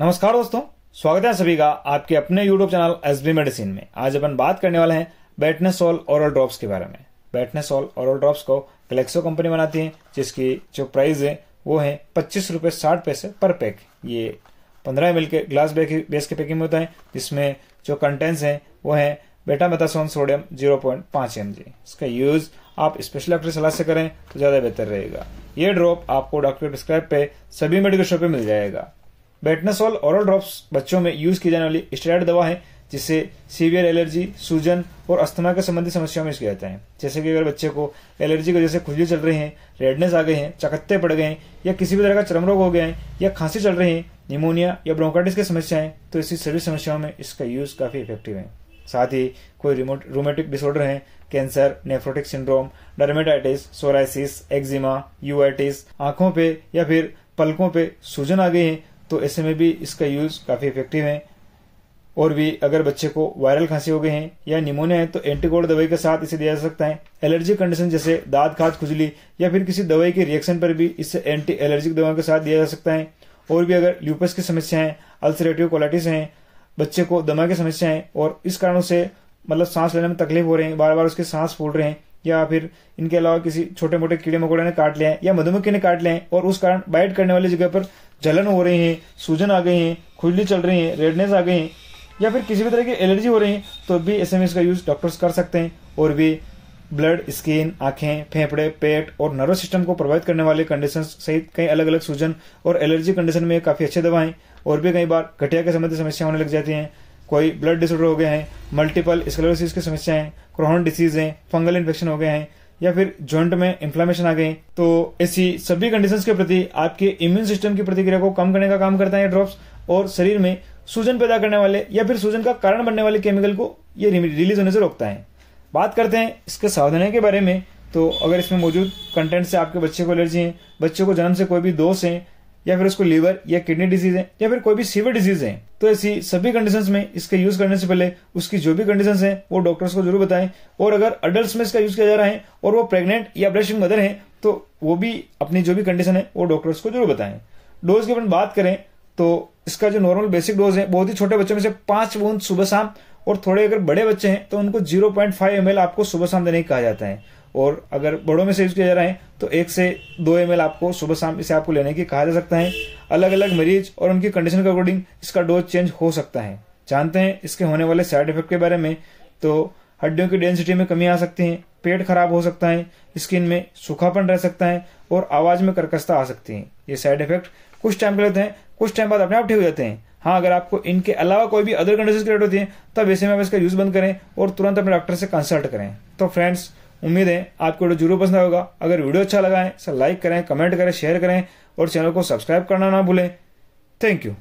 नमस्कार दोस्तों स्वागत है सभी का आपके अपने YouTube channel S B medicine में आज अपन बात करने वाले हैं बैटनेसोल ओरल ड्रॉप्स के बारे में बैटनेसोल ओरल ड्रॉप्स को गलेक्सो कंपनी बनाती है जिसकी जो प्राइस है वो है पच्चीस रूपए साठ पैसे पर पैक ये पंद्रह एम के ग्लास बेस के पैकिंग में होता है जिसमें जो कंटेंट्स हैं वो हैं betamethasone sodium zero point पांच एम जी इसका यूज़ आप स्पेशल डॉक्टर सलाह से करें तो ज़्यादा बेहतर रहेगा ये ड्रॉप आपको डॉक्टर प्रिस्क्राइब पे सभी मेडिकल शॉप पे मिल जाएगा बेटनासोल ओरल ड्रॉप्स बच्चों में यूज की जाने वाली स्टेराइड दवा है जिससे सीवियर एलर्जी सूजन और अस्थमा के संबंधी समस्याओं में इसका जाता है जैसे कि अगर बच्चे को एलर्जी की वजह से खुजली चल रही है रेडनेस आ गए हैं चकत्ते पड़ गए हैं या किसी भी तरह का चरम रोग हो गया है या खांसी चल रही है निमोनिया या ब्रोंकाइटिस की समस्या है तो इसी सभी समस्याओं में इसका यूज काफी इफेक्टिव है साथ ही कोई रिमोट रोमेटिक डिसऑर्डर है cancer nephrotic syndrome dermatitis psoriasis eczema uveitis आंखों पे या फिर पलकों पे सूजन आ गई है तो ऐसे में भी इसका यूज काफी इफेक्टिव है और भी अगर बच्चे को वायरल खांसी हो गए हैं या निमोनिया है तो एंटीकोड दवाई के साथ इसे दिया जा सकता है एलर्जी कंडीशन जैसे दाद खाद खुजली या फिर किसी दवाई के रिएक्शन पर भी इसे एंटी एलर्जिक दवाओं के साथ दिया जा सकता है और भी अगर ल्यूपस की समस्या है अल्सरेटिव क्वालिटीज है बच्चे को दमा की समस्या है और इस कारणों से मतलब सांस लेने में तकलीफ हो रही है बार बार उसके सांस फूल रहे हैं या फिर इनके अलावा किसी छोटे मोटे कीड़े मकोड़े ने काट लिया है या मधुमक्खी ने काट लिया है और उस कारण बाइट करने वाली जगह पर जलन हो रही है सूजन आ गई है खुजली चल रही है रेडनेस आ गई है या फिर किसी भी तरह की एलर्जी हो रही है तो भी एस का यूज डॉक्टर्स कर सकते हैं और भी ब्लड स्किन आंखें फेफड़े पेट और नर्वस सिस्टम को प्रभावित करने वाले कंडीशन सहित कई अलग अलग सूजन और एलर्जी कंडीशन में काफ़ी अच्छी दवाएं और भी कई बार घटिया के संबंधी समस्या होने लग जाती हैं कोई ब्लड डिसऑर्डर हो गए हैं मल्टीपल स्कलोसिस की समस्याएं क्रोहन डिसीज हैं फंगल इन्फेक्शन हो गए हैं या फिर जॉइंट में इन्फ्लामेशन आ गए तो ऐसी सभी कंडीशन के प्रति आपके इम्यून सिस्टम की प्रतिक्रिया को कम करने का काम करता है ड्रॉप्स और शरीर में सूजन पैदा करने वाले या फिर सूजन का कारण बनने वाले केमिकल को ये रिलीज होने से रोकता है बात करते हैं इसके सावधानी के बारे में तो अगर इसमें मौजूद कंटेंट से आपके बच्चे को एलर्जी है बच्चे को जन्म से कोई भी दोष है या फिर उसको लीवर या किडनी डिजीज है या फिर कोई भी सीवर डिजीज है तो ऐसी सभी कंडीशंस में इसका यूज करने से पहले उसकी जो भी कंडीशंस हैं वो डॉक्टर्स को जरूर बताएं और अगर अडल्ट में इसका यूज किया जा रहा है और वो प्रेग्नेंट या ब्रेस्टिंग मदर है तो वो भी अपनी जो भी कंडीशन है वो डॉक्टर्स को जरूर बताएं डोज की अपन बात करें तो इसका जो नॉर्मल बेसिक डोज है बहुत ही छोटे बच्चों में से पांच बूंद सुबह शाम और थोड़े अगर बड़े बच्चे हैं तो उनको जीरो पॉइंट फाइव एम आपको सुबह शाम देने कहा जाता है और अगर बड़ों में से यूज़ किया जा रहा है तो एक से दो एम आपको सुबह शाम इसे आपको लेने की कहा जा सकता है अलग अलग मरीज और उनकी कंडीशन के अकॉर्डिंग इसका डोज चेंज हो सकता है जानते हैं इसके होने वाले साइड इफेक्ट के बारे में तो हड्डियों की डेंसिटी में कमी आ सकती है पेट खराब हो सकता है स्किन में सूखापन रह सकता है और आवाज में कर्कशता आ सकती है ये साइड इफेक्ट कुछ टाइम के लेते हैं कुछ टाइम बाद अपने आप ठीक हो जाते हैं हाँ अगर आपको इनके अलावा कोई भी अदर कंडीशन क्रिएट होती है तब ऐसे में आप इसका यूज बंद करें और तुरंत अपने डॉक्टर से कंसल्ट करें तो फ्रेंड्स उम्मीद है आपको वीडियो जरूर पसंद आएगा अगर वीडियो अच्छा लगा है सर तो लाइक करें कमेंट करें शेयर करें और चैनल को सब्सक्राइब करना ना भूलें थैंक यू